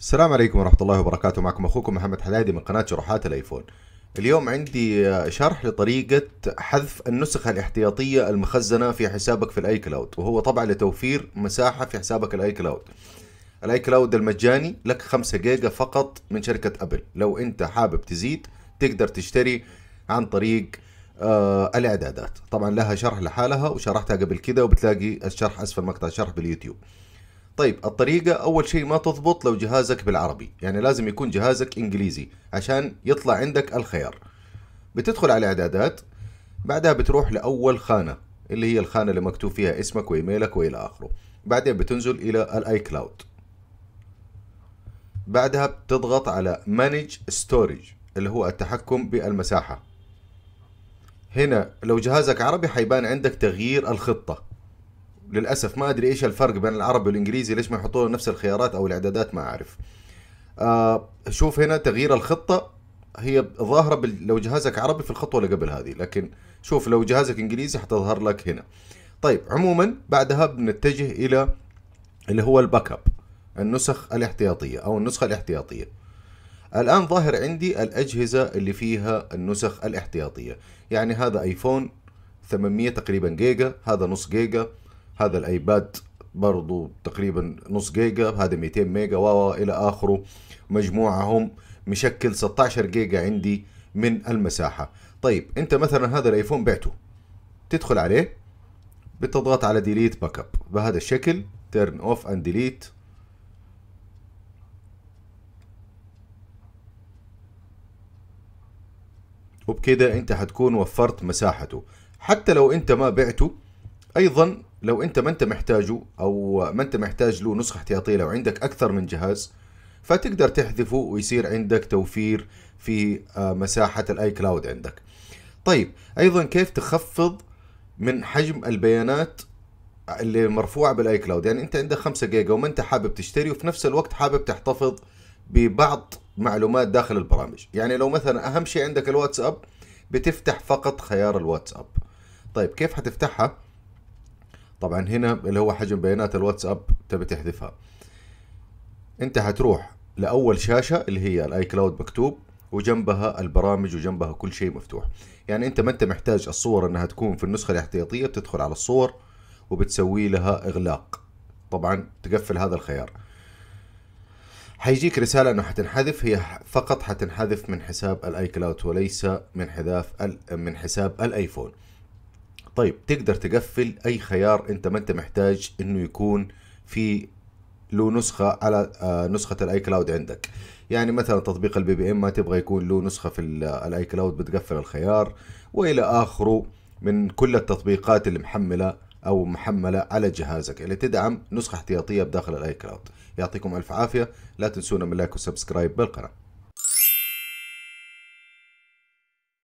السلام عليكم ورحمة الله وبركاته معكم أخوكم محمد حدادي من قناة شروحات الآيفون اليوم عندي شرح لطريقة حذف النسخة الاحتياطية المخزنة في حسابك في الآي كلاود وهو طبعا لتوفير مساحة في حسابك الآي كلاود الآي كلاود المجاني لك 5 جيجا فقط من شركة أبل لو أنت حابب تزيد تقدر تشتري عن طريق آه الإعدادات طبعا لها شرح لحالها وشرحتها قبل كده وبتلاقي الشرح أسفل مقطع الشرح باليوتيوب طيب الطريقة أول شيء ما تضبط لو جهازك بالعربي يعني لازم يكون جهازك إنجليزي عشان يطلع عندك الخيار بتدخل على إعدادات بعدها بتروح لأول خانة اللي هي الخانة اللي مكتوب فيها اسمك وإيميلك وإلى آخره بعدين بتنزل إلى الآي كلاود بعدها بتضغط على مانج ستورج اللي هو التحكم بالمساحة هنا لو جهازك عربي حيبان عندك تغيير الخطة للاسف ما ادري ايش الفرق بين العربي والانجليزي ليش ما يحطوا نفس الخيارات او الاعدادات ما اعرف آه شوف هنا تغيير الخطه هي ظاهره بال... لو جهازك عربي في الخطوه اللي قبل هذه لكن شوف لو جهازك انجليزي حتظهر لك هنا طيب عموما بعدها بنتجه الى اللي هو الباك اب النسخ الاحتياطيه او النسخه الاحتياطيه الان ظاهر عندي الاجهزه اللي فيها النسخ الاحتياطيه يعني هذا ايفون 800 تقريبا جيجا هذا نص جيجا هذا الايباد برضو تقريبا نص جيجا هذا 200 ميجا و الى اخره مجموعهم مشكل 16 جيجا عندي من المساحة طيب انت مثلا هذا الايفون بعته تدخل عليه بتضغط على ديليت باك اب بهذا الشكل تيرن اوف اند ديليت وبكده انت حتكون وفرت مساحته حتى لو انت ما بعته ايضا لو انت ما انت محتاجه او ما انت محتاج له نسخه احتياطيه لو عندك اكثر من جهاز فتقدر تحذفه ويصير عندك توفير في آه، مساحه الاي كلاود عندك طيب ايضا كيف تخفض من حجم البيانات اللي مرفوعه بالاي كلاود يعني انت عندك 5 جيجا وما انت حابب تشتري وفي نفس الوقت حابب تحتفظ ببعض معلومات داخل البرامج يعني لو مثلا اهم شيء عندك الواتساب بتفتح فقط خيار الواتساب طيب كيف حتفتحها طبعا هنا اللي هو حجم بيانات الواتساب تبي تحذفها انت هتروح لاول شاشه اللي هي الاي كلاود مكتوب وجنبها البرامج وجنبها كل شيء مفتوح يعني انت ما انت محتاج الصور انها تكون في النسخه الاحتياطيه بتدخل على الصور وبتسوي لها اغلاق طبعا تقفل هذا الخيار حيجيك رسالة انه حتنحذف هي فقط حتنحذف من حساب الاي كلاود وليس من حذاف من حساب الايفون طيب تقدر تقفل اي خيار انت ما انت محتاج انه يكون في له نسخه على آه، نسخه الاي كلاود عندك يعني مثلا تطبيق البي بي ام ما تبغى يكون له نسخه في آه، الاي كلاود بتقفل الخيار والى اخره من كل التطبيقات اللي محمله او محمله على جهازك اللي تدعم نسخه احتياطيه بداخل الاي كلاود يعطيكم الف عافيه لا تنسونا من لايك وسبسكرايب بالقناه